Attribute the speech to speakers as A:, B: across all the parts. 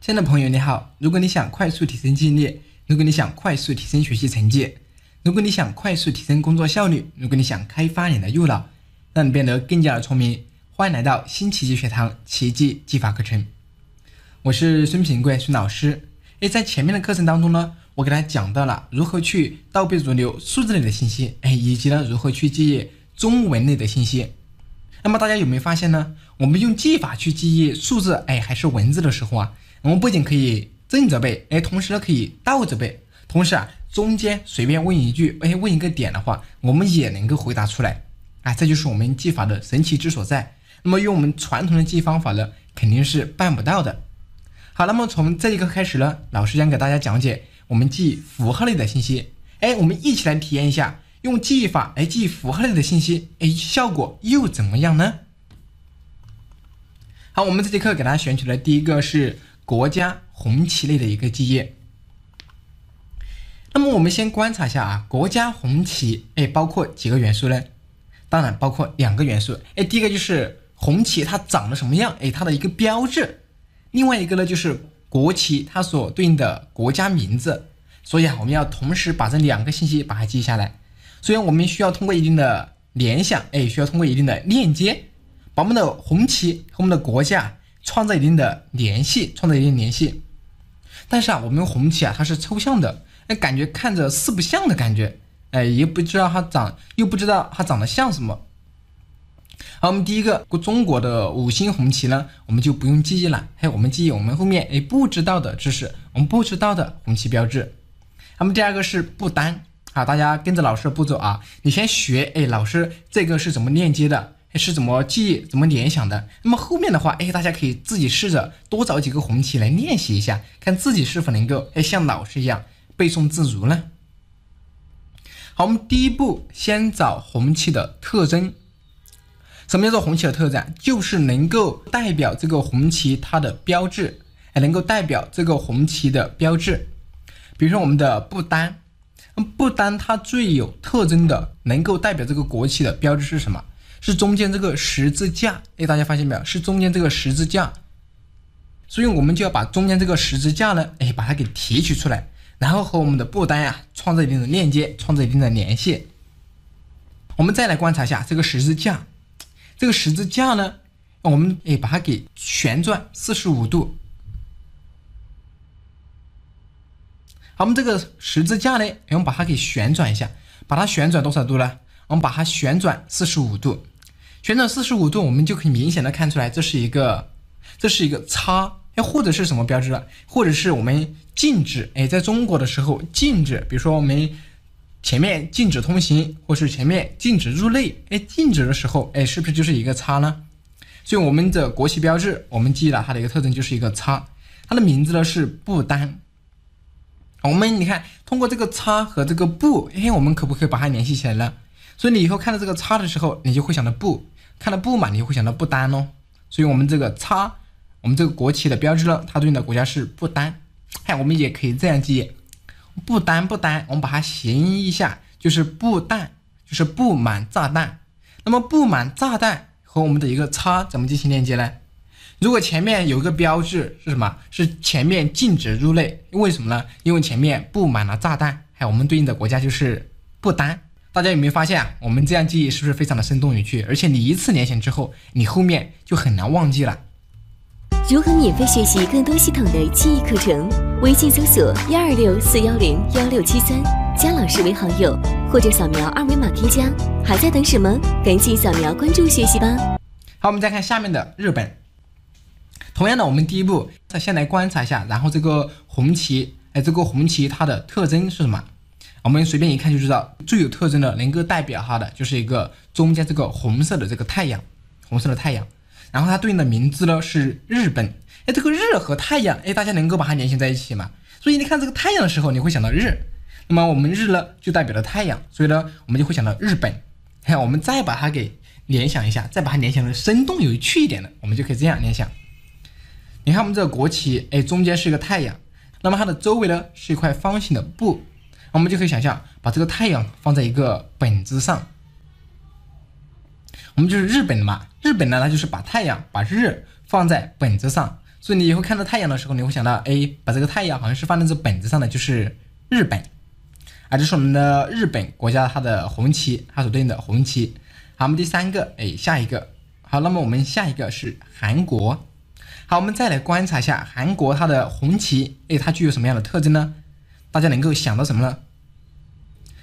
A: 亲爱的朋友你好！如果你想快速提升记忆力，如果你想快速提升学习成绩，如果你想快速提升工作效率，如果你想开发你的右脑，让你变得更加的聪明，欢迎来到新奇迹学堂奇迹技法课程。我是孙平贵孙老师。哎，在前面的课程当中呢。我给大家讲到了如何去倒背如流数字类的信息，哎，以及呢如何去记忆中文类的信息。那么大家有没有发现呢？我们用记法去记忆数字，哎，还是文字的时候啊，我们不仅可以正着背，哎，同时呢可以倒着背，同时啊中间随便问一句，哎，问一个点的话，我们也能够回答出来，哎，这就是我们记法的神奇之所在。那么用我们传统的记方法呢，肯定是办不到的。好，那么从这节课开始呢，老师将给大家讲解。我们记符号类的信息，哎，我们一起来体验一下用记忆法来记符号类的信息，哎，效果又怎么样呢？好，我们这节课给大家选取的第一个是国家红旗类的一个记忆。那么我们先观察一下啊，国家红旗，哎，包括几个元素呢？当然包括两个元素，哎，第一个就是红旗它长得什么样，哎，它的一个标志；另外一个呢就是。国旗它所对应的国家名字，所以啊，我们要同时把这两个信息把它记下来。所以我们需要通过一定的联想，哎，需要通过一定的链接，把我们的红旗和我们的国家创造一定的联系，创造一定联系。但是啊，我们红旗啊，它是抽象的，哎，感觉看着四不像的感觉，哎，也不知道它长，又不知道它长得像什么。好，我们第一个中国的五星红旗呢，我们就不用记忆了。嘿，我们记忆我们后面哎不知道的知识，我们不知道的红旗标志。那么第二个是不单啊，大家跟着老师的步骤啊，你先学哎，老师这个是怎么链接的，是怎么记忆，怎么联想的？那么后面的话哎，大家可以自己试着多找几个红旗来练习一下，看自己是否能够哎像老师一样背诵自如呢？好，我们第一步先找红旗的特征。什么叫做红旗的特展？就是能够代表这个红旗它的标志，哎，能够代表这个红旗的标志。比如说我们的不丹，不丹它最有特征的，能够代表这个国旗的标志是什么？是中间这个十字架。哎，大家发现没有？是中间这个十字架。所以我们就要把中间这个十字架呢，哎，把它给提取出来，然后和我们的不丹呀，创造一定的链接，创造一定的联系。我们再来观察一下这个十字架。这个十字架呢，我们哎把它给旋转四十五度。好，我们这个十字架呢，我们把它给旋转一下，把它旋转多少度呢？我们把它旋转四十五度。旋转四十五度，我们就可以明显的看出来，这是一个，这是一个叉，哎或者是什么标志了，或者是我们禁止，哎在中国的时候禁止，比如说我们。前面禁止通行，或是前面禁止入内，哎，禁止的时候，哎，是不是就是一个叉呢？所以我们的国旗标志，我们记了它的一个特征就是一个叉，它的名字呢是不丹。我们你看，通过这个叉和这个不，哎，我们可不可以把它联系起来呢？所以你以后看到这个叉的时候，你就会想到不；看到不嘛，你就会想到不丹咯。所以我们这个叉，我们这个国旗的标志呢，它对应的国家是不丹。哎，我们也可以这样记。不单不单，我们把它谐音一下，就是不弹，就是布满炸弹。那么布满炸弹和我们的一个差怎么进行链接呢？如果前面有一个标志是什么？是前面禁止入内。为什么呢？因为前面布满了炸弹。还有我们对应的国家就是不丹。大家有没有发现啊？我们这样记忆是不是非常的生动有趣？而且你一次联想之后，你后面就很难忘记了。如何免费学习更多系统的记忆课程？微信搜索幺二六四幺零幺六七三，加老师为好友，或者扫描二维码添加。还在等什么？赶紧扫描关注学习吧！好，我们再看下面的日本。同样的，我们第一步再先来观察一下，然后这个红旗，哎，这个红旗它的特征是什么？我们随便一看就知道，最有特征的，能够代表它的，就是一个中间这个红色的这个太阳，红色的太阳。然后它对应的名字呢是日本，哎，这个日和太阳，哎，大家能够把它联系在一起吗？所以你看这个太阳的时候，你会想到日，那么我们日呢就代表了太阳，所以呢，我们就会想到日本。看，我们再把它给联想一下，再把它联想的生动有趣一点的，我们就可以这样联想。你看我们这个国旗，哎，中间是一个太阳，那么它的周围呢是一块方形的布，我们就可以想象把这个太阳放在一个本子上，我们就是日本的嘛。日本呢，它就是把太阳把日放在本子上，所以你以后看到太阳的时候，你会想到，哎，把这个太阳好像是放在这本子上的，就是日本啊，这是我们的日本国家它的红旗，它所对应的红旗。好，我们第三个，哎，下一个，好，那么我们下一个是韩国。好，我们再来观察一下韩国它的红旗，哎，它具有什么样的特征呢？大家能够想到什么呢？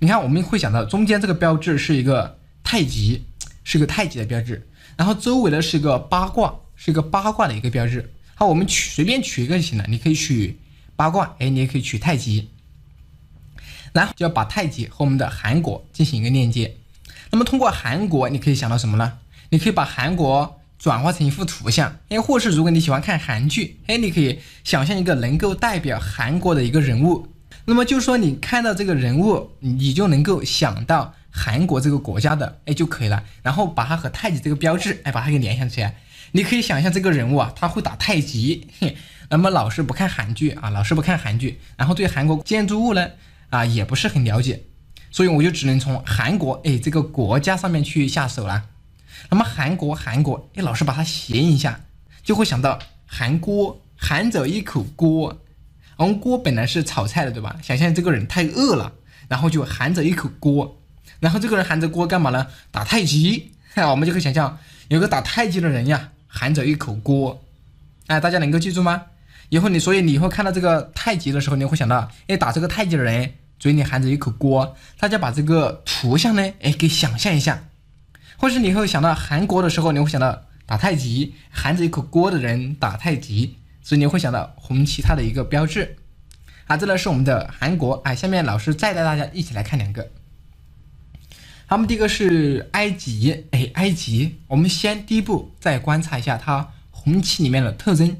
A: 你看，我们会想到中间这个标志是一个太极，是一个太极的标志。然后周围呢是一个八卦，是一个八卦的一个标志。好，我们取随便取一个就行了。你可以取八卦，哎，你也可以取太极。然后就要把太极和我们的韩国进行一个链接。那么通过韩国，你可以想到什么呢？你可以把韩国转化成一幅图像，哎，或是如果你喜欢看韩剧，哎，你可以想象一个能够代表韩国的一个人物。那么就是说，你看到这个人物，你就能够想到。韩国这个国家的哎就可以了，然后把它和太极这个标志哎把它给联想起来，你可以想象这个人物啊他会打太极，那么老师不看韩剧啊，老师不看韩剧，然后对韩国建筑物呢啊也不是很了解，所以我就只能从韩国哎这个国家上面去下手了。那么韩国韩国哎老师把它谐音一下，就会想到韩锅，含着一口锅，然后锅本来是炒菜的对吧？想象这个人太饿了，然后就含着一口锅。然后这个人含着锅干嘛呢？打太极，哈，我们就可以想象有个打太极的人呀，含着一口锅，哎，大家能够记住吗？以后你所以你以后看到这个太极的时候，你会想到，哎，打这个太极的人嘴里含着一口锅，大家把这个图像呢，哎，给想象一下，或是你会想到韩国的时候，你会想到打太极含着一口锅的人打太极，所以你会想到红旗它的一个标志，啊，这呢是我们的韩国，哎，下面老师再带大家一起来看两个。他们第一个是埃及，哎，埃及，我们先第一步再观察一下它红旗里面的特征。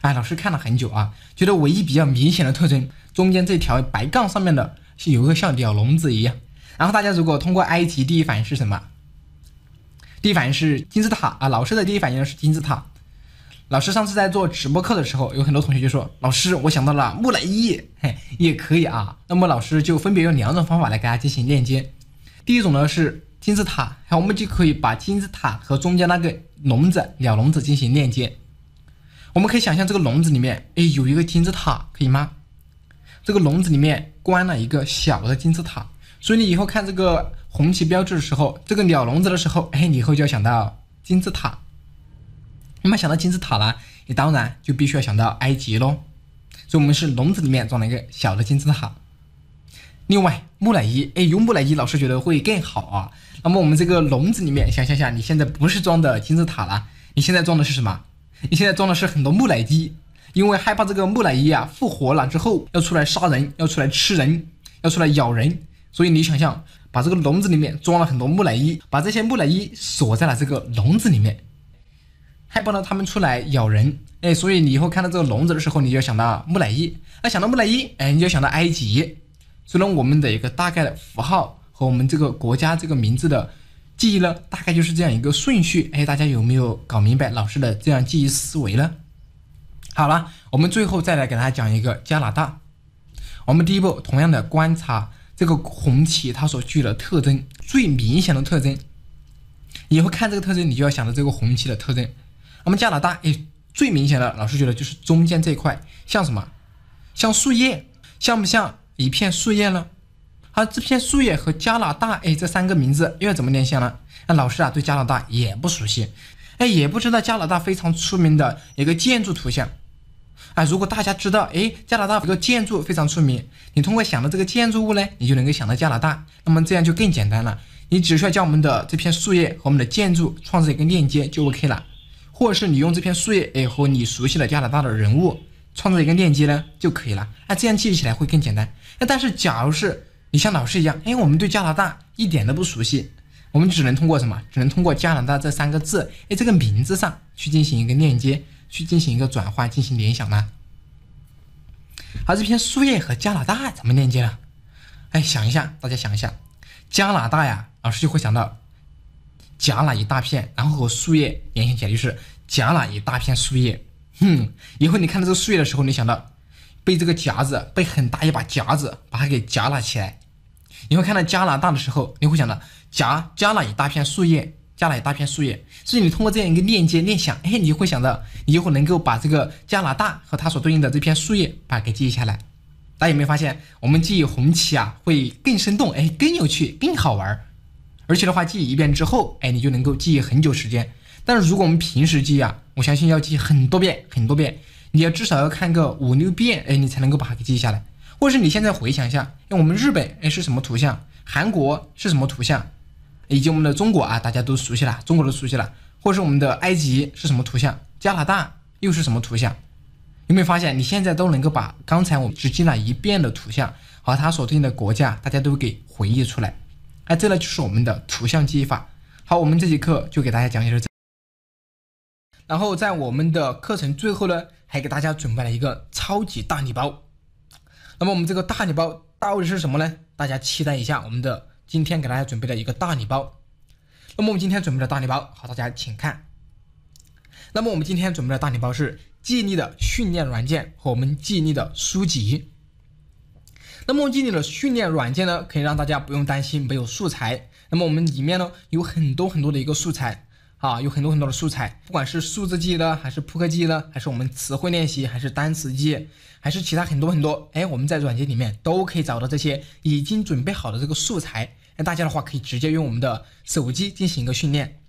A: 哎，老师看了很久啊，觉得唯一比较明显的特征，中间这条白杠上面的是有一个像鸟笼子一样。然后大家如果通过埃及，第一反应是什么？第一反应是金字塔啊！老师的第一反应是金字塔。老师上次在做直播课的时候，有很多同学就说：“老师，我想到了木乃伊，嘿，也可以啊。”那么老师就分别用两种方法来给大家进行链接。第一种呢是金字塔，那我们就可以把金字塔和中间那个笼子鸟笼子进行链接。我们可以想象这个笼子里面，哎，有一个金字塔，可以吗？这个笼子里面关了一个小的金字塔。所以你以后看这个红旗标志的时候，这个鸟笼子的时候，哎，你以后就要想到金字塔。那么想到金字塔了，你当然就必须要想到埃及喽。所以，我们是笼子里面装了一个小的金字塔。另外，木乃伊，哎，用木乃伊，老师觉得会更好啊。那么我们这个笼子里面，想想想，你现在不是装的金字塔了，你现在装的是什么？你现在装的是很多木乃伊，因为害怕这个木乃伊啊，复活了之后要出来杀人，要出来吃人，要出来咬人，所以你想象，把这个笼子里面装了很多木乃伊，把这些木乃伊锁在了这个笼子里面，害怕呢他们出来咬人，哎，所以你以后看到这个笼子的时候，你就要想到木乃伊，那想到木乃伊，哎，你就想到埃及。所以呢，我们的一个大概的符号和我们这个国家这个名字的记忆呢，大概就是这样一个顺序。哎，大家有没有搞明白老师的这样记忆思维呢？好了，我们最后再来给大家讲一个加拿大。我们第一步，同样的观察这个红旗它所具的特征，最明显的特征，以后看这个特征，你就要想到这个红旗的特征。我们加拿大，哎，最明显的，老师觉得就是中间这一块像什么？像树叶，像不像？一片树叶呢？好，这片树叶和加拿大哎，这三个名字又要怎么联想呢？那老师啊，对加拿大也不熟悉，哎，也不知道加拿大非常出名的一个建筑图像。啊，如果大家知道，哎，加拿大一个建筑非常出名，你通过想到这个建筑物呢，你就能够想到加拿大，那么这样就更简单了。你只需要将我们的这片树叶和我们的建筑创造一个链接就 OK 了，或者是你用这片树叶哎和你熟悉的加拿大的人物。创造一个链接呢就可以了，那这样记起来会更简单。那但是假如是你像老师一样，哎，我们对加拿大一点都不熟悉，我们只能通过什么？只能通过加拿大这三个字，哎，这个名字上去进行一个链接，去进行一个转换，进行联想呢。好，这篇树叶和加拿大怎么链接呢？哎，想一下，大家想一下，加拿大呀，老师就会想到夹了一大片，然后和树叶联系起来就是夹了一大片树叶。哼，以后你看到这个树叶的时候，你想到被这个夹子，被很大一把夹子把它给夹了起来。你会看到加拿大的时候，你会想到夹夹了一大片树叶，夹了一大片树叶。所以你通过这样一个链接联想，哎，你会想到你以后能够把这个加拿大和它所对应的这片树叶把它给记忆下来。大家有没有发现，我们记忆红旗啊会更生动，哎，更有趣，更好玩儿。而且的话，记忆一遍之后，哎，你就能够记忆很久时间。但是如果我们平时记啊，我相信要记很多遍很多遍，你要至少要看个五六遍，哎，你才能够把它给记下来。或是你现在回想一下，哎，我们日本哎是什么图像？韩国是什么图像？以及我们的中国啊，大家都熟悉了，中国都熟悉了。或是我们的埃及是什么图像？加拿大又是什么图像？有没有发现你现在都能够把刚才我们只记了一遍的图像和它所对应的国家，大家都给回忆出来？哎，这呢就是我们的图像记忆法。好，我们这节课就给大家讲解到这。然后在我们的课程最后呢，还给大家准备了一个超级大礼包。那么我们这个大礼包到底是什么呢？大家期待一下我们的今天给大家准备的一个大礼包。那么我们今天准备的大礼包，好，大家请看。那么我们今天准备的大礼包是记忆力的训练软件和我们记忆力的书籍。那么记忆力的训练软件呢，可以让大家不用担心没有素材。那么我们里面呢有很多很多的一个素材。啊，有很多很多的素材，不管是数字记忆呢，还是扑克记忆呢，还是我们词汇练习，还是单词记，还是其他很多很多，哎，我们在软件里面都可以找到这些已经准备好的这个素材，那大家的话可以直接用我们的手机进行一个训练。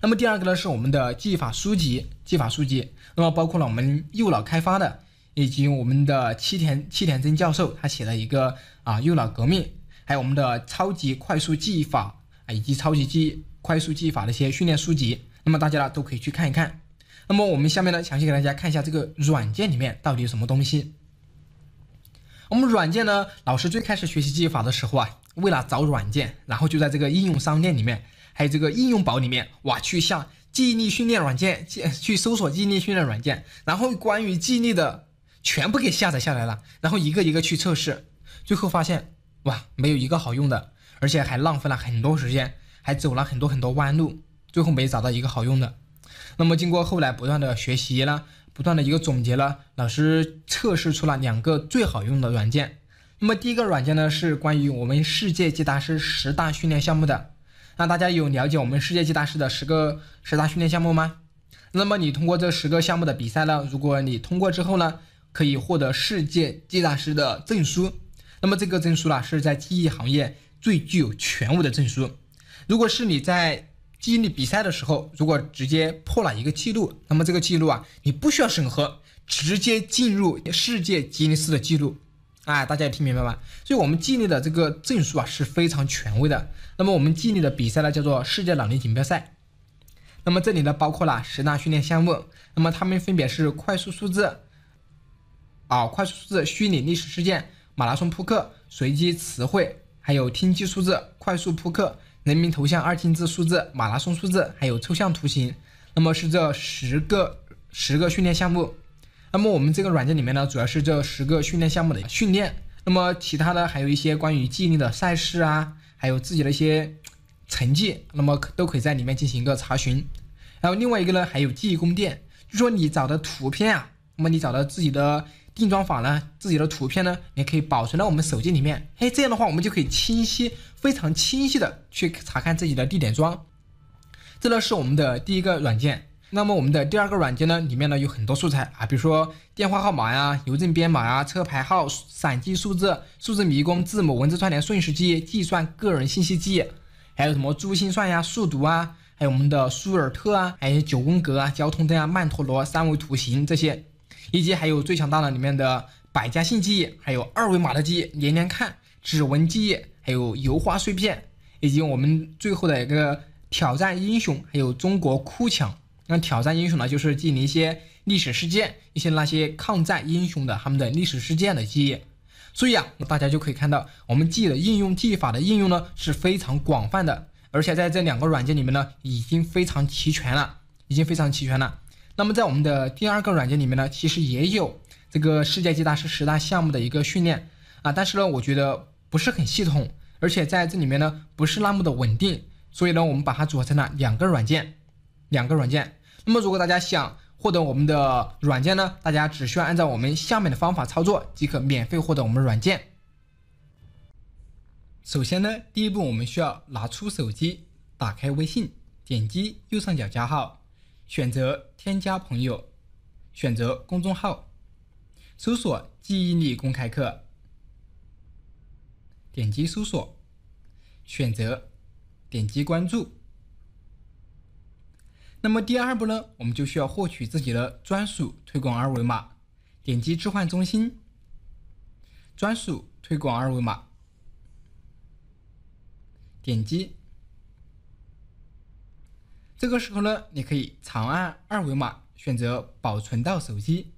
A: 那么第二个呢是我们的记忆法书籍，记忆法书籍，那么包括了我们右脑开发的，以及我们的七田七田真教授他写的一个啊右脑革命，还有我们的超级快速记忆法啊以及超级记忆。快速记忆法的一些训练书籍，那么大家呢都可以去看一看。那么我们下面呢详细给大家看一下这个软件里面到底有什么东西。我们软件呢，老师最开始学习记忆法的时候啊，为了找软件，然后就在这个应用商店里面，还有这个应用宝里面，哇，去下记忆力训练软件，去搜索记忆力训练软件，然后关于记忆力的全部给下载下来了，然后一个一个去测试，最后发现哇，没有一个好用的，而且还浪费了很多时间。还走了很多很多弯路，最后没找到一个好用的。那么经过后来不断的学习呢，不断的一个总结呢，老师测试出了两个最好用的软件。那么第一个软件呢是关于我们世界级大师十大训练项目的。那大家有了解我们世界级大师的十个十大训练项目吗？那么你通过这十个项目的比赛呢，如果你通过之后呢，可以获得世界级大师的证书。那么这个证书呢是在记忆行业最具有权威的证书。如果是你在吉尼比赛的时候，如果直接破了一个记录，那么这个记录啊，你不需要审核，直接进入世界吉尼斯的记录。哎，大家也听明白吗？所以，我们吉尼的这个证书啊是非常权威的。那么，我们吉尼的比赛呢，叫做世界老年锦标赛。那么，这里呢包括了十大训练项目，那么它们分别是快速数字，啊，快速数字、虚拟历史事件、马拉松扑克、随机词汇，还有听记数字、快速扑克。人民头像、二进制数字、马拉松数字，还有抽象图形，那么是这十个十个训练项目。那么我们这个软件里面呢，主要是这十个训练项目的训练。那么其他的还有一些关于记忆力的赛事啊，还有自己的一些成绩，那么都可以在里面进行一个查询。还有另外一个呢，还有记忆宫殿，就说你找的图片啊，那么你找到自己的。定妆法呢？自己的图片呢？也可以保存到我们手机里面。哎，这样的话，我们就可以清晰、非常清晰的去查看自己的地点妆。这呢是我们的第一个软件。那么我们的第二个软件呢，里面呢有很多素材啊，比如说电话号码呀、邮政编码呀、车牌号、闪记数字、数字迷宫、字母文字串联、瞬时记、计算个人信息记，还有什么珠心算呀、数读啊，还有我们的舒尔特啊，还有九宫格啊、交通灯啊、曼陀罗、三维图形这些。以及还有最强大脑里面的百家姓记忆，还有二维码的记忆，连连看、指纹记忆，还有油画碎片，以及我们最后的一个挑战英雄，还有中国哭墙。那挑战英雄呢，就是记一些历史事件，一些那些抗战英雄的他们的历史事件的记忆。所以啊，大家就可以看到我们记忆的应用技法的应用呢是非常广泛的，而且在这两个软件里面呢已经非常齐全了，已经非常齐全了。那么在我们的第二个软件里面呢，其实也有这个世界级大师十大项目的一个训练啊，但是呢，我觉得不是很系统，而且在这里面呢不是那么的稳定，所以呢，我们把它组合成了两个软件，两个软件。那么如果大家想获得我们的软件呢，大家只需要按照我们下面的方法操作即可免费获得我们软件。首先呢，第一步我们需要拿出手机，打开微信，点击右上角加号。选择添加朋友，选择公众号，搜索“记忆力公开课”，点击搜索，选择，点击关注。那么第二步呢？我们就需要获取自己的专属推广二维码，点击置换中心，专属推广二维码，点击。这个时候呢，你可以长按二维码，选择保存到手机。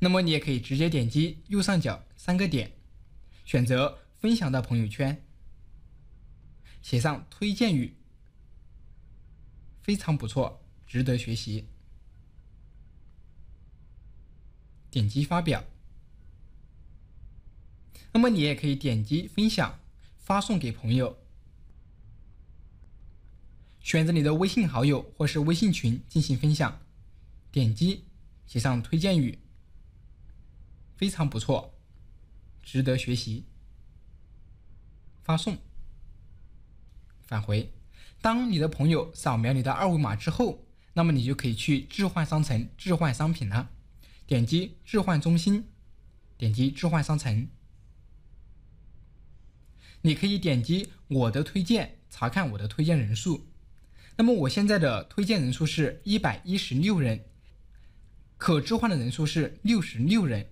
A: 那么你也可以直接点击右上角三个点，选择分享到朋友圈，写上推荐语，非常不错，值得学习。点击发表。那么你也可以点击分享，发送给朋友。选择你的微信好友或是微信群进行分享，点击写上推荐语，非常不错，值得学习。发送，返回。当你的朋友扫描你的二维码之后，那么你就可以去置换商城置换商品了。点击置换中心，点击置换商城，你可以点击我的推荐，查看我的推荐人数。那么我现在的推荐人数是一百一十六人，可置换的人数是六十六人。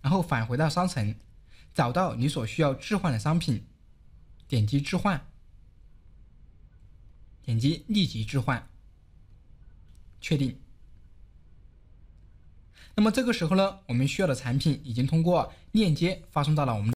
A: 然后返回到商城，找到你所需要置换的商品，点击置换，点击立即置换，确定。那么这个时候呢，我们需要的产品已经通过链接发送到了我们。